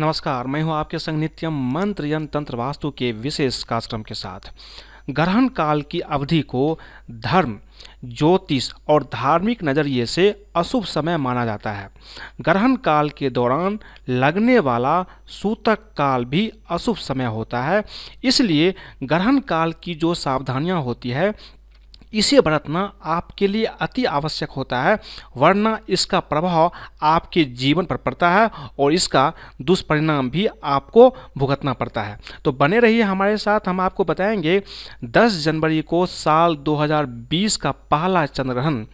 नमस्कार मैं हूं आपके संग नित्यम मंत्र तंत्र वास्तु के विशेष कार्यक्रम के साथ ग्रहण काल की अवधि को धर्म ज्योतिष और धार्मिक नज़रिए से अशुभ समय माना जाता है ग्रहण काल के दौरान लगने वाला सूतक काल भी अशुभ समय होता है इसलिए ग्रहण काल की जो सावधानियां होती है इसे बरतना आपके लिए अति आवश्यक होता है वरना इसका प्रभाव आपके जीवन पर पड़ता है और इसका दुष्परिणाम भी आपको भुगतना पड़ता है तो बने रहिए हमारे साथ हम आपको बताएंगे 10 जनवरी को साल 2020 का पहला चंद्रग्रहण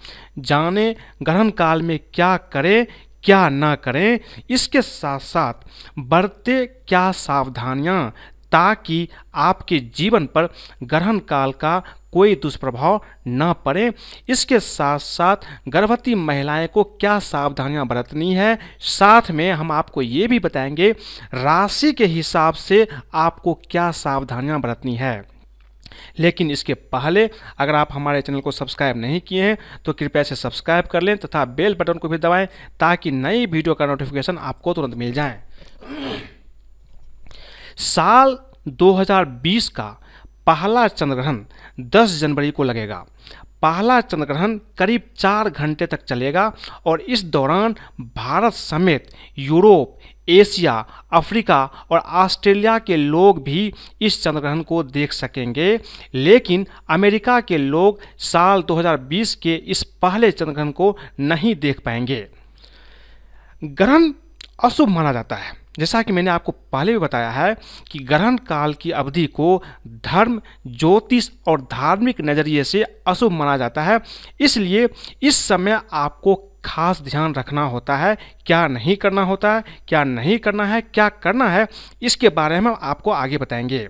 जाने ग्रहण काल में क्या करें क्या ना करें इसके साथ साथ बढ़ते क्या सावधानियां ताकि आपके जीवन पर ग्रहण काल का कोई दुष्प्रभाव न पड़े इसके साथ साथ गर्भवती महिलाएं को क्या सावधानियां बरतनी है साथ में हम आपको ये भी बताएंगे राशि के हिसाब से आपको क्या सावधानियां बरतनी है लेकिन इसके पहले अगर आप हमारे चैनल को सब्सक्राइब नहीं किए हैं तो कृपया से सब्सक्राइब कर लें तथा बेल बटन को भी दबाएं ताकि नई वीडियो का नोटिफिकेशन आपको तुरंत मिल जाए साल 2020 का पहला चंद्रग्रहण 10 जनवरी को लगेगा पहला चंद्रग्रहण करीब चार घंटे तक चलेगा और इस दौरान भारत समेत यूरोप एशिया अफ्रीका और ऑस्ट्रेलिया के लोग भी इस चंद्रग्रहण को देख सकेंगे लेकिन अमेरिका के लोग साल 2020 के इस पहले चंद्रग्रहण को नहीं देख पाएंगे ग्रहण अशुभ माना जाता है जैसा कि मैंने आपको पहले भी बताया है कि ग्रहण काल की अवधि को धर्म ज्योतिष और धार्मिक नज़रिए से अशुभ माना जाता है इसलिए इस समय आपको खास ध्यान रखना होता है क्या नहीं करना होता है क्या नहीं करना है क्या करना है इसके बारे में आपको आगे बताएंगे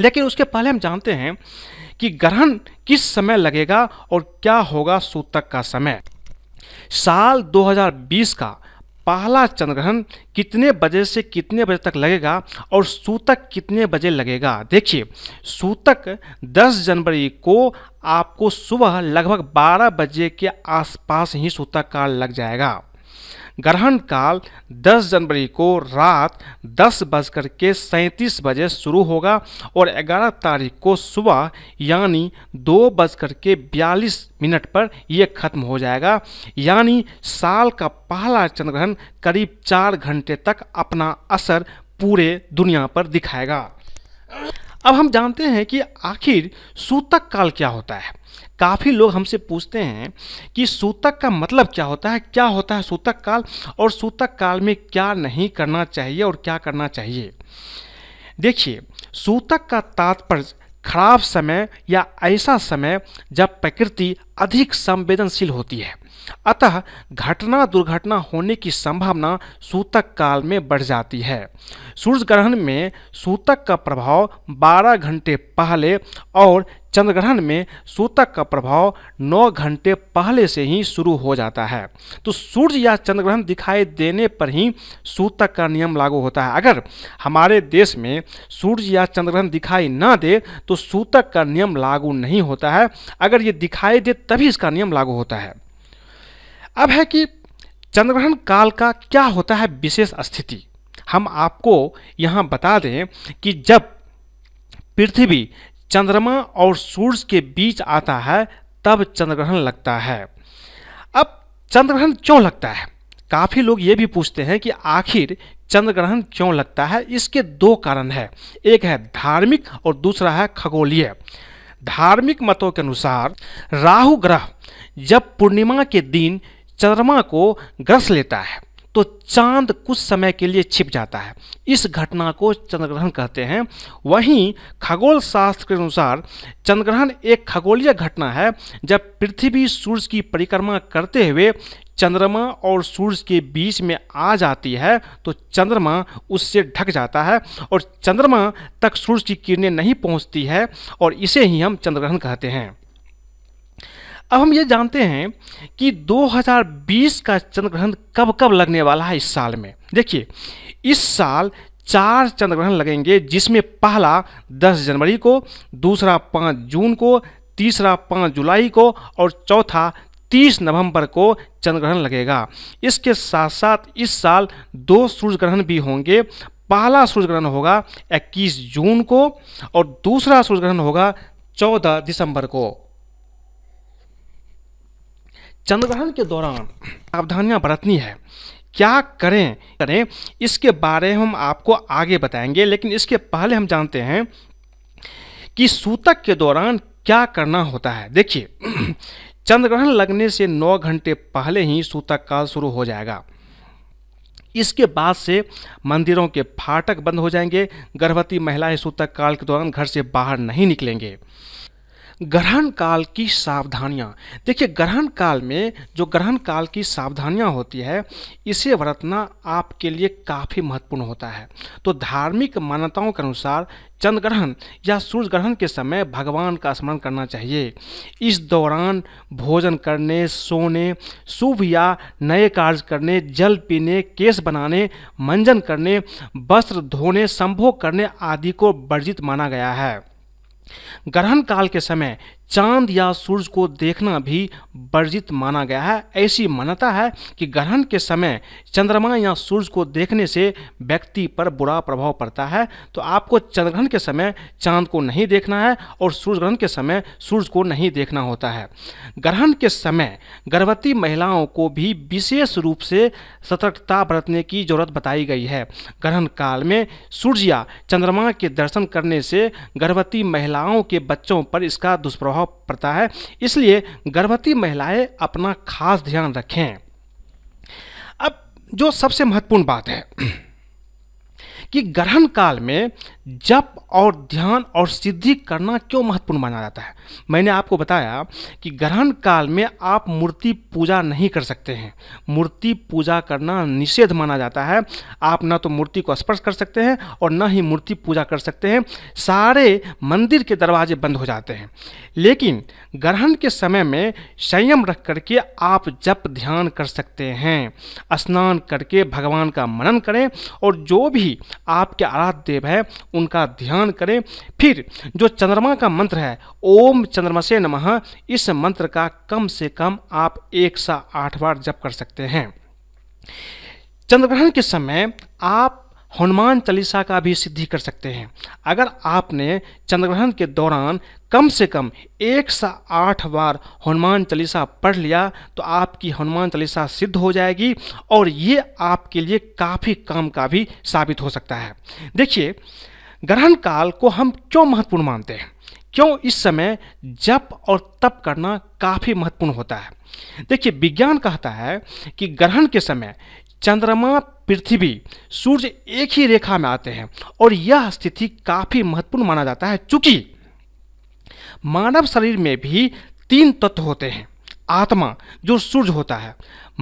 लेकिन उसके पहले हम जानते हैं कि ग्रहण किस समय लगेगा और क्या होगा सूतक का समय साल 2020 का पहला चंद्रग्रहण कितने बजे से कितने बजे तक लगेगा और सूतक कितने बजे लगेगा देखिए सूतक 10 जनवरी को आपको सुबह लगभग 12 बजे के आसपास ही सूतक का लग जाएगा ग्रहण काल 10 जनवरी को रात दस बजकर के सैंतीस बजे शुरू होगा और 11 तारीख को सुबह यानी दो बजकर के बयालीस मिनट पर यह खत्म हो जाएगा यानी साल का पहला चंद्रग्रहण करीब चार घंटे तक अपना असर पूरे दुनिया पर दिखाएगा अब हम जानते हैं कि आखिर सूतक काल क्या होता है काफ़ी लोग हमसे पूछते हैं कि सूतक का मतलब क्या होता है क्या होता है सूतक काल और सूतक काल में क्या नहीं करना चाहिए और क्या करना चाहिए देखिए सूतक का तात्पर्य खराब समय या ऐसा समय जब प्रकृति अधिक संवेदनशील होती है अतः घटना दुर्घटना होने की संभावना सूतक काल में बढ़ जाती है सूर्य ग्रहण में सूतक का प्रभाव 12 घंटे पहले और चंद्रग्रहण में सूतक का प्रभाव 9 घंटे पहले से ही शुरू हो जाता है तो सूर्य या चंद्रग्रहण दिखाई देने पर ही सूतक का नियम लागू होता है अगर हमारे देश में सूर्य या चंद्रग्रहण दिखाई ना दे तो सूतक का नियम लागू नहीं होता है अगर ये दिखाई दे तभी इसका नियम लागू होता है अब है कि चंद्रग्रहण काल का क्या होता है विशेष स्थिति हम आपको यहाँ बता दें कि जब पृथ्वी चंद्रमा और सूर्य के बीच आता है तब चंद्रग्रहण लगता है अब चंद्रग्रहण क्यों लगता है काफ़ी लोग ये भी पूछते हैं कि आखिर चंद्रग्रहण क्यों लगता है इसके दो कारण है एक है धार्मिक और दूसरा है खगोलीय धार्मिक मतों के अनुसार राहु ग्रह जब पूर्णिमा के दिन चंद्रमा को ग्रस लेता है तो चांद कुछ समय के लिए छिप जाता है इस घटना को चंद्रग्रहण कहते हैं वहीं खगोल शास्त्र के अनुसार चंद्रग्रहण एक खगोलीय घटना है जब पृथ्वी सूर्य की परिक्रमा करते हुए चंद्रमा और सूर्य के बीच में आ जाती है तो चंद्रमा उससे ढक जाता है और चंद्रमा तक सूर्य की किरणें नहीं पहुंचती है और इसे ही हम चंद्रग्रहण कहते हैं अब हम ये जानते हैं कि 2020 का चंद्र ग्रहण कब कब लगने वाला है इस साल में देखिए इस साल चार चंद्र ग्रहण लगेंगे जिसमें पहला 10 जनवरी को दूसरा 5 जून को तीसरा 5 जुलाई को और चौथा 30 नवंबर को चंद्र ग्रहण लगेगा इसके साथ साथ इस साल दो सूर्य ग्रहण भी होंगे पहला सूर्य ग्रहण होगा 21 जून को और दूसरा सूर्य ग्रहण होगा 14 दिसंबर को चंद्रग्रहण के दौरान सावधानियां बरतनी है क्या करें करें इसके बारे में हम आपको आगे बताएंगे लेकिन इसके पहले हम जानते हैं कि सूतक के दौरान क्या करना होता है देखिए चंद्रग्रहण लगने से 9 घंटे पहले ही सूतक काल शुरू हो जाएगा इसके बाद से मंदिरों के फाटक बंद हो जाएंगे गर्भवती महिलाएं सूतक काल के दौरान घर से बाहर नहीं निकलेंगे ग्रहण काल की सावधानियाँ देखिए ग्रहण काल में जो ग्रहण काल की सावधानियाँ होती है इसे बरतना आपके लिए काफ़ी महत्वपूर्ण होता है तो धार्मिक मान्यताओं के अनुसार चंद्र ग्रहण या सूर्य ग्रहण के समय भगवान का स्मरण करना चाहिए इस दौरान भोजन करने सोने शुभ या नए कार्य करने जल पीने केस बनाने मंजन करने वस्त्र धोने संभोग करने आदि को वर्जित माना गया है ग्रहण काल के समय चांद या सूरज को देखना भी वर्जित माना गया है ऐसी मान्यता है कि ग्रहण के समय चंद्रमा या सूरज को देखने से व्यक्ति पर बुरा प्रभाव पड़ता है तो आपको चंद्रग्रहण के समय चांद को नहीं देखना है और सूर्य ग्रहण के समय सूरज को नहीं देखना होता है ग्रहण के समय गर्भवती महिलाओं को भी विशेष रूप से सतर्कता बरतने की जरूरत बताई गई है ग्रहण काल में सूर्य या चंद्रमा के दर्शन करने से गर्भवती महिलाओं के बच्चों पर इसका दुष्प्रभाव प्रभाव पड़ता है इसलिए गर्भवती महिलाएं अपना खास ध्यान रखें अब जो सबसे महत्वपूर्ण बात है कि ग्रहण काल में जप और ध्यान और सिद्धि करना क्यों महत्वपूर्ण माना जाता है मैंने आपको बताया कि ग्रहण काल में आप मूर्ति पूजा नहीं कर सकते हैं मूर्ति पूजा करना निषेध माना जाता है आप ना तो मूर्ति को स्पर्श कर सकते हैं और ना ही मूर्ति पूजा कर सकते हैं सारे मंदिर के दरवाजे बंद हो जाते हैं लेकिन ग्रहण के समय में संयम रख करके आप जप ध्यान कर सकते हैं स्नान करके भगवान का मनन करें और जो भी आपके आराध्य देव है उनका ध्यान करें फिर जो चंद्रमा का मंत्र है ओम चंद्रमसे नमः इस मंत्र का कम से कम आप एक सा आठ बार जप कर सकते हैं चंद्रग्रहण के समय आप हनुमान चालीसा का भी सिद्धि कर सकते हैं अगर आपने चंद्रग्रहण के दौरान कम से कम एक सा आठ बार हनुमान चालीसा पढ़ लिया तो आपकी हनुमान चालीसा सिद्ध हो जाएगी और ये आपके लिए काफ़ी काम का भी साबित हो सकता है देखिए ग्रहण काल को हम क्यों महत्वपूर्ण मानते हैं क्यों इस समय जप और तप करना काफ़ी महत्वपूर्ण होता है देखिए विज्ञान कहता है कि ग्रहण के समय चंद्रमा पृथ्वी सूर्य एक ही रेखा में आते हैं और यह स्थिति काफ़ी महत्वपूर्ण माना जाता है चूँकि मानव शरीर में भी तीन तत्व होते हैं आत्मा जो सूर्य होता है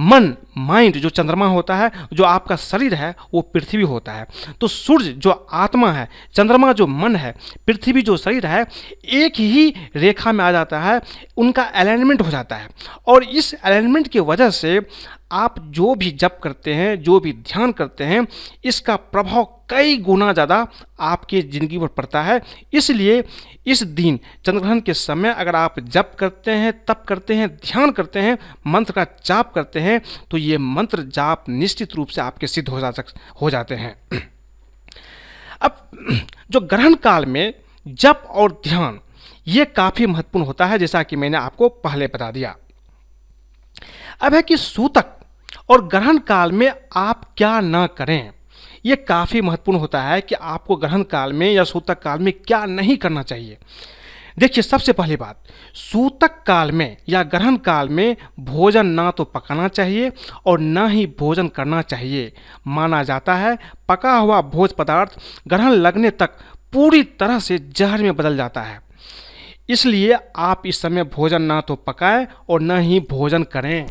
मन माइंड जो चंद्रमा होता है जो आपका शरीर है वो पृथ्वी होता है तो सूर्य जो आत्मा है चंद्रमा जो मन है पृथ्वी जो शरीर है एक ही रेखा में आ जाता है उनका अलाइनमेंट हो जाता है और इस अलाइनमेंट की वजह से आप जो भी जप करते हैं जो भी ध्यान करते हैं इसका प्रभाव कई गुना ज़्यादा आपकी ज़िंदगी पर पड़ता है इसलिए इस दिन चंद्रग्रहण के समय अगर आप जप करते हैं तप करते हैं ध्यान करते हैं मंत्र का जाप करते हैं तो ये मंत्र जाप निश्चित रूप से आपके सिद्ध हो जा सक हो जाते हैं अब जो ग्रहण काल में जप और ध्यान ये काफ़ी महत्वपूर्ण होता है जैसा कि मैंने आपको पहले बता दिया अब है कि सूतक और ग्रहण काल में आप क्या न करें ये काफ़ी महत्वपूर्ण होता है कि आपको ग्रहण काल में या सूतक काल में क्या नहीं करना चाहिए देखिए सबसे पहली बात सूतक काल में या ग्रहण काल में भोजन ना तो पकाना चाहिए और ना ही भोजन करना चाहिए माना जाता है पका हुआ भोज पदार्थ ग्रहण लगने तक पूरी तरह से जहर में बदल जाता है इसलिए आप इस समय भोजन ना तो पकाएं और ना ही भोजन करें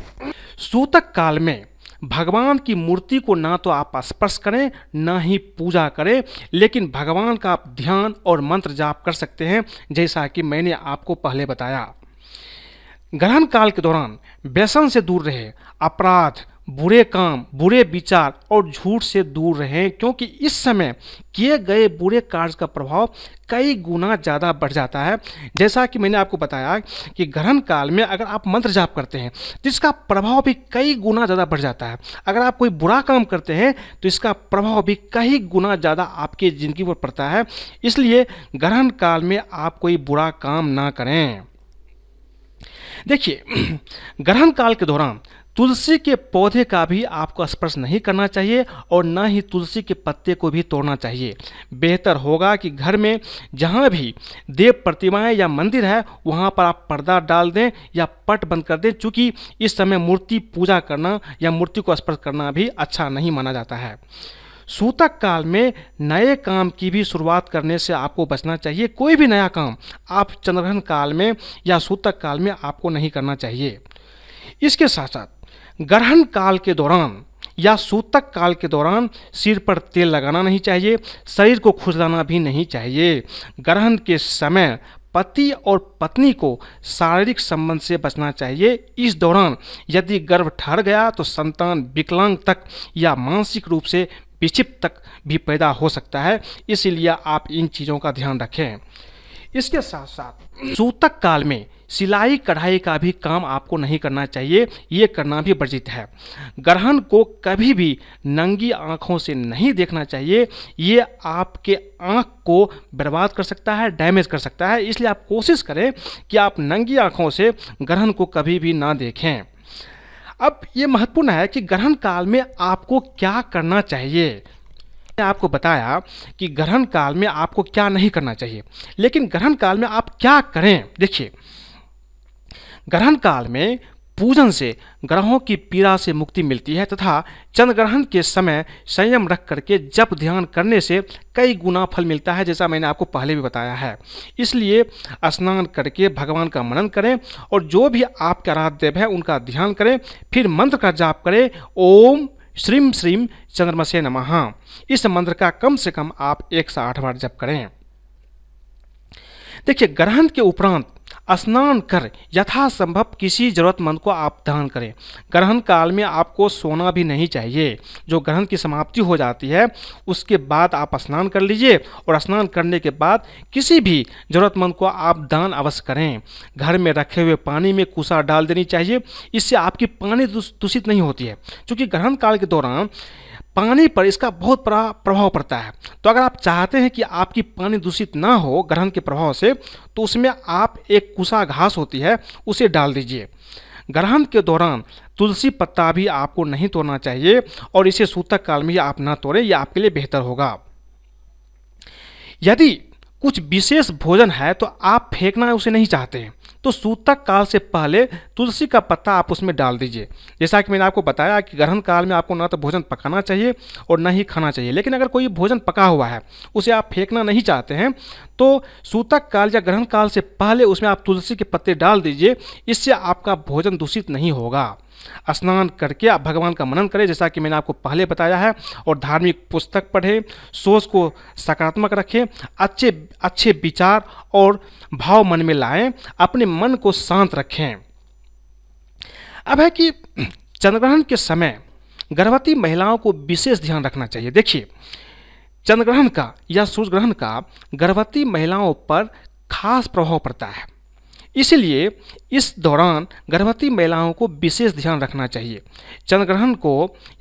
सूतक काल में भगवान की मूर्ति को ना तो आप स्पर्श करें ना ही पूजा करें लेकिन भगवान का आप ध्यान और मंत्र जाप कर सकते हैं जैसा कि मैंने आपको पहले बताया ग्रहण काल के दौरान व्यसन से दूर रहे अपराध बुरे काम बुरे विचार और झूठ से दूर रहें क्योंकि इस समय किए गए बुरे कार्य का प्रभाव कई गुना ज़्यादा बढ़ जाता है जैसा कि मैंने आपको बताया कि ग्रहण काल में अगर आप मंत्र जाप करते हैं तो इसका प्रभाव भी कई गुना ज़्यादा बढ़ जाता है अगर आप कोई बुरा काम करते हैं तो इसका प्रभाव भी कई गुना ज़्यादा आपकी ज़िंदगी पर पड़ता है इसलिए ग्रहण काल में आप कोई बुरा काम ना करें देखिए ग्रहण काल के दौरान तुलसी के पौधे का भी आपको स्पर्श नहीं करना चाहिए और न ही तुलसी के पत्ते को भी तोड़ना चाहिए बेहतर होगा कि घर में जहाँ भी देव प्रतिमाएं या मंदिर है वहाँ पर आप पर्दा डाल दें या पट बंद कर दें चूँकि इस समय मूर्ति पूजा करना या मूर्ति को स्पर्श करना भी अच्छा नहीं माना जाता है सूतक काल में नए काम की भी शुरुआत करने से आपको बचना चाहिए कोई भी नया काम आप चंद्रग्रहण काल में या सूतक काल में आपको नहीं करना चाहिए इसके साथ साथ ग्रहण काल के दौरान या सूतक काल के दौरान सिर पर तेल लगाना नहीं चाहिए शरीर को खुजलाना भी नहीं चाहिए ग्रहण के समय पति और पत्नी को शारीरिक संबंध से बचना चाहिए इस दौरान यदि गर्भ ठहर गया तो संतान विकलांग तक या मानसिक रूप से विक्षिप्त तक भी पैदा हो सकता है इसीलिए आप इन चीज़ों का ध्यान रखें इसके साथ साथ सूतक काल में सिलाई कढ़ाई का भी काम आपको नहीं करना चाहिए ये करना भी वर्जित है ग्रहण को कभी भी नंगी आँखों से नहीं देखना चाहिए ये आपके आँख को बर्बाद कर सकता है डैमेज कर सकता है इसलिए आप कोशिश करें कि आप नंगी आँखों से ग्रहण को कभी भी ना देखें अब ये महत्वपूर्ण है कि ग्रहण काल में आपको क्या करना चाहिए मैंने आपको बताया कि ग्रहण काल में आपको क्या नहीं करना चाहिए लेकिन ग्रहण काल में आप क्या करें देखिए ग्रहण काल में पूजन से ग्रहों की पीड़ा से मुक्ति मिलती है तथा चंद्र ग्रहण के समय संयम रख करके जप ध्यान करने से कई गुना फल मिलता है जैसा मैंने आपको पहले भी बताया है इसलिए स्नान करके भगवान का मनन करें और जो भी आपके आराध्य देव है उनका ध्यान करें फिर मंत्र का जाप करें ओम श्रीम श्रीम चंद्रमसे नमः इस मंत्र का कम से कम आप एक से आठ बार जप करें देखिए ग्रहण के उपरांत स्नान कर यथासंभव किसी जरूरतमंद को आप दान करें ग्रहण काल में आपको सोना भी नहीं चाहिए जो ग्रहण की समाप्ति हो जाती है उसके बाद आप स्नान कर लीजिए और स्नान करने के बाद किसी भी जरूरतमंद को आप दान अवश्य करें घर में रखे हुए पानी में कुसा डाल देनी चाहिए इससे आपकी पानी दूषित नहीं होती है क्योंकि ग्रहण काल के दौरान पानी पर इसका बहुत बड़ा प्रभाव पड़ता है तो अगर आप चाहते हैं कि आपकी पानी दूषित ना हो ग्रहण के प्रभाव से तो उसमें आप एक कुसा घास होती है उसे डाल दीजिए ग्रहण के दौरान तुलसी पत्ता भी आपको नहीं तोड़ना चाहिए और इसे सूतक काल में आप ना तोड़ें यह आपके लिए बेहतर होगा यदि कुछ विशेष भोजन है तो आप फेंकना उसे नहीं चाहते हैं तो सूतक काल से पहले तुलसी का पत्ता आप उसमें डाल दीजिए जैसा कि मैंने आपको बताया कि ग्रहण काल में आपको ना तो भोजन पकाना चाहिए और ना ही खाना चाहिए लेकिन अगर कोई भोजन पका हुआ है उसे आप फेंकना नहीं चाहते हैं तो सूतक काल या ग्रहण काल से पहले उसमें आप तुलसी के पत्ते डाल दीजिए इससे आपका भोजन दूषित नहीं होगा स्नान करके आप भगवान का मनन करें जैसा कि मैंने आपको पहले बताया है और धार्मिक पुस्तक पढ़ें सोच को सकारात्मक रखें अच्छे अच्छे विचार और भाव मन में लाएं अपने मन को शांत रखें अब है कि चंद्रग्रहण के समय गर्भवती महिलाओं को विशेष ध्यान रखना चाहिए देखिए चंद्रग्रहण का या सूर्य ग्रहण का गर्भवती महिलाओं पर खास प्रभाव पड़ता है इसलिए इस दौरान गर्भवती महिलाओं को विशेष ध्यान रखना चाहिए चंद्रग्रहण को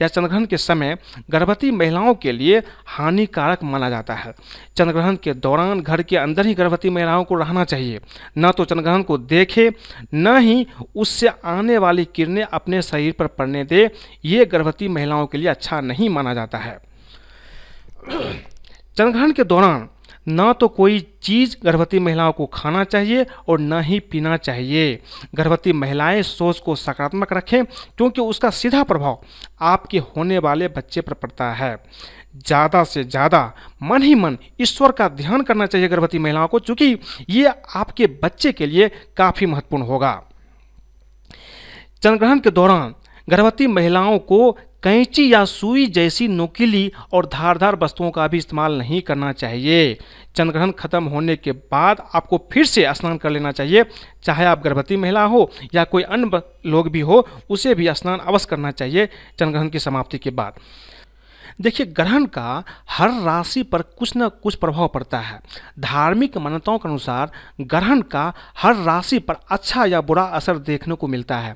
या चंद्रग्रहण के समय गर्भवती महिलाओं के लिए हानिकारक माना जाता है चंद्रग्रहण के दौरान घर के अंदर ही गर्भवती महिलाओं को रहना चाहिए न तो चंद्रग्रहण को देखे न ही उससे आने वाली किरणें अपने शरीर पर पड़ने दे ये गर्भवती महिलाओं के लिए अच्छा नहीं माना जाता है चंद्रग्रहण के दौरान ना तो कोई चीज़ गर्भवती महिलाओं को खाना चाहिए और ना ही पीना चाहिए गर्भवती महिलाएं सोच को सकारात्मक रखें क्योंकि उसका सीधा प्रभाव आपके होने वाले बच्चे पर पड़ता है ज़्यादा से ज़्यादा मन ही मन ईश्वर का ध्यान करना चाहिए गर्भवती महिलाओं को चूँकि ये आपके बच्चे के लिए काफ़ी महत्वपूर्ण होगा चंद्रग्रहण के दौरान गर्भवती महिलाओं को कैंची या सुई जैसी नोकीली और धारदार वस्तुओं का भी इस्तेमाल नहीं करना चाहिए चंद्रग्रहण खत्म होने के बाद आपको फिर से स्नान कर लेना चाहिए चाहे आप गर्भवती महिला हो या कोई अन्य लोग भी हो उसे भी स्नान अवश्य करना चाहिए चंद्रग्रहण की समाप्ति के बाद देखिए ग्रहण का हर राशि पर कुछ न कुछ प्रभाव पड़ता है धार्मिक मान्यताओं के अनुसार ग्रहण का हर राशि पर अच्छा या बुरा असर देखने को मिलता है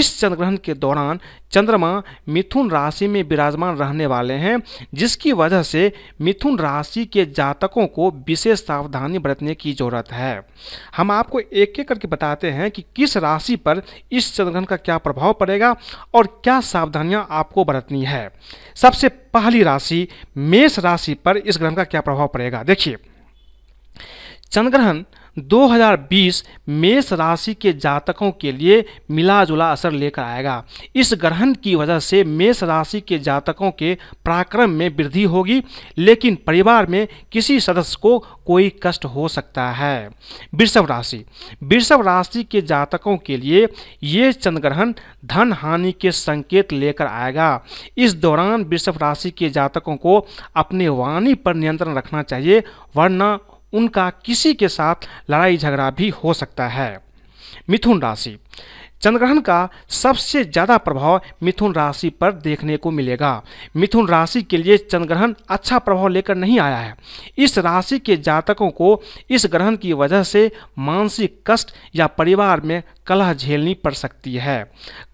इस चंद्र ग्रहण के दौरान चंद्रमा मिथुन राशि में विराजमान रहने वाले हैं जिसकी वजह से मिथुन राशि के जातकों को विशेष सावधानी बरतने की जरूरत है हम आपको एक एक करके बताते हैं कि किस राशि पर इस चंद्रग्रहण का क्या प्रभाव पड़ेगा और क्या सावधानियां आपको बरतनी है सबसे पहली राशि मेष राशि पर इस ग्रहण का क्या प्रभाव पड़ेगा देखिए चंद्रग्रहण 2020 मेष राशि के जातकों के लिए मिलाजुला असर लेकर आएगा इस ग्रहण की वजह से मेष राशि के जातकों के पराक्रम में वृद्धि होगी लेकिन परिवार में किसी सदस्य को कोई कष्ट हो सकता है वृषभ राशि वृषभ राशि के जातकों के लिए ये चंद्रग्रहण धन हानि के संकेत लेकर आएगा इस दौरान वृषभ राशि के जातकों को अपने वाणी पर नियंत्रण रखना चाहिए वरना उनका किसी के साथ लड़ाई झगड़ा भी हो सकता है मिथुन राशि चंद्रग्रहण का सबसे ज़्यादा प्रभाव मिथुन राशि पर देखने को मिलेगा मिथुन राशि के लिए चंद्रग्रहण अच्छा प्रभाव लेकर नहीं आया है इस राशि के जातकों को इस ग्रहण की वजह से मानसिक कष्ट या परिवार में कलह झेलनी पड़ सकती है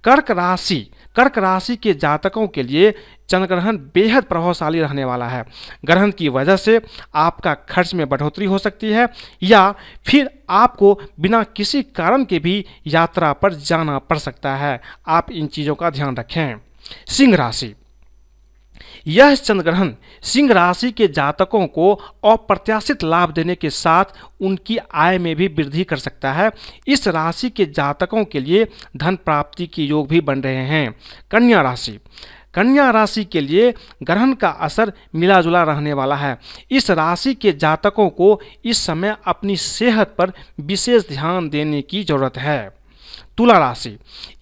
कर्क राशि कर्क राशि के जातकों के लिए चंद्रग्रहण बेहद प्रभावशाली रहने वाला है ग्रहण की वजह से आपका खर्च में बढ़ोतरी हो सकती है या फिर आपको बिना किसी कारण के भी यात्रा पर जाना पड़ सकता है आप इन चीज़ों का ध्यान रखें सिंह राशि यह चंद्रग्रहण सिंह राशि के जातकों को अप्रत्याशित लाभ देने के साथ उनकी आय में भी वृद्धि कर सकता है इस राशि के जातकों के लिए धन प्राप्ति के योग भी बन रहे हैं कन्या राशि कन्या राशि के लिए ग्रहण का असर मिलाजुला रहने वाला है इस राशि के जातकों को इस समय अपनी सेहत पर विशेष ध्यान देने की जरूरत है तुला राशि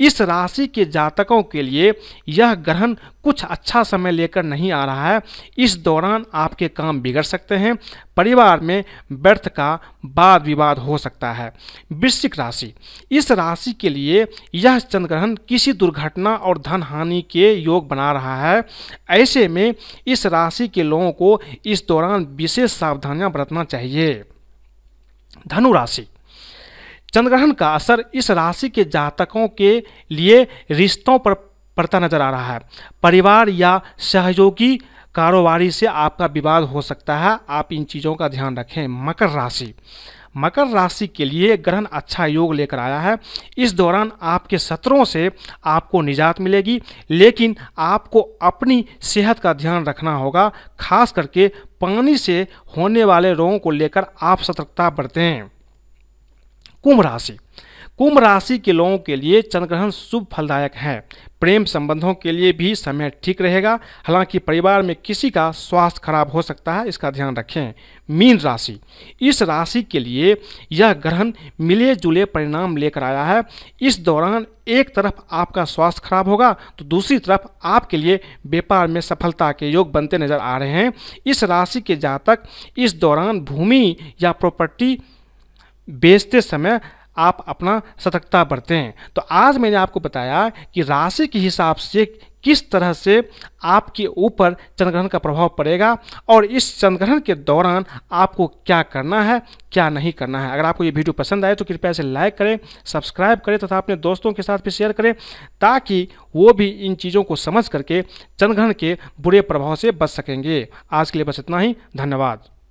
इस राशि के जातकों के लिए यह ग्रहण कुछ अच्छा समय लेकर नहीं आ रहा है इस दौरान आपके काम बिगड़ सकते हैं परिवार में व्यर्थ का वाद विवाद हो सकता है वृश्चिक राशि इस राशि के लिए यह चंद्रग्रहण किसी दुर्घटना और धन हानि के योग बना रहा है ऐसे में इस राशि के लोगों को इस दौरान विशेष सावधानियां बरतना चाहिए धनु राशि चंद्रग्रहण का असर इस राशि के जातकों के लिए रिश्तों पर पड़ता नजर आ रहा है परिवार या सहयोगी कारोबारी से आपका विवाद हो सकता है आप इन चीज़ों का ध्यान रखें मकर राशि मकर राशि के लिए ग्रहण अच्छा योग लेकर आया है इस दौरान आपके सत्रों से आपको निजात मिलेगी लेकिन आपको अपनी सेहत का ध्यान रखना होगा खास करके पानी से होने वाले रोगों को लेकर आप सतर्कता बरतें कुंभ राशि कुंभ राशि के लोगों के लिए चंद्रग्रहण शुभ फलदायक है प्रेम संबंधों के लिए भी समय ठीक रहेगा हालांकि परिवार में किसी का स्वास्थ्य खराब हो सकता है इसका ध्यान रखें मीन राशि इस राशि के लिए यह ग्रहण मिले जुले परिणाम लेकर आया है इस दौरान एक तरफ आपका स्वास्थ्य खराब होगा तो दूसरी तरफ आपके लिए व्यापार में सफलता के योग बनते नजर आ रहे हैं इस राशि के जातक इस दौरान भूमि या प्रॉपर्टी बेचते समय आप अपना सतर्कता बरतें तो आज मैंने आपको बताया कि राशि के हिसाब से किस तरह से आपके ऊपर चंद्रग्रहण का प्रभाव पड़ेगा और इस चंद्रग्रहण के दौरान आपको क्या करना है क्या नहीं करना है अगर आपको ये वीडियो पसंद आए तो कृपया इसे लाइक करें सब्सक्राइब करें तथा तो अपने दोस्तों के साथ भी शेयर करें ताकि वो भी इन चीज़ों को समझ करके चंद्रग्रहण के बुरे प्रभाव से बच सकेंगे आज के लिए बस इतना ही धन्यवाद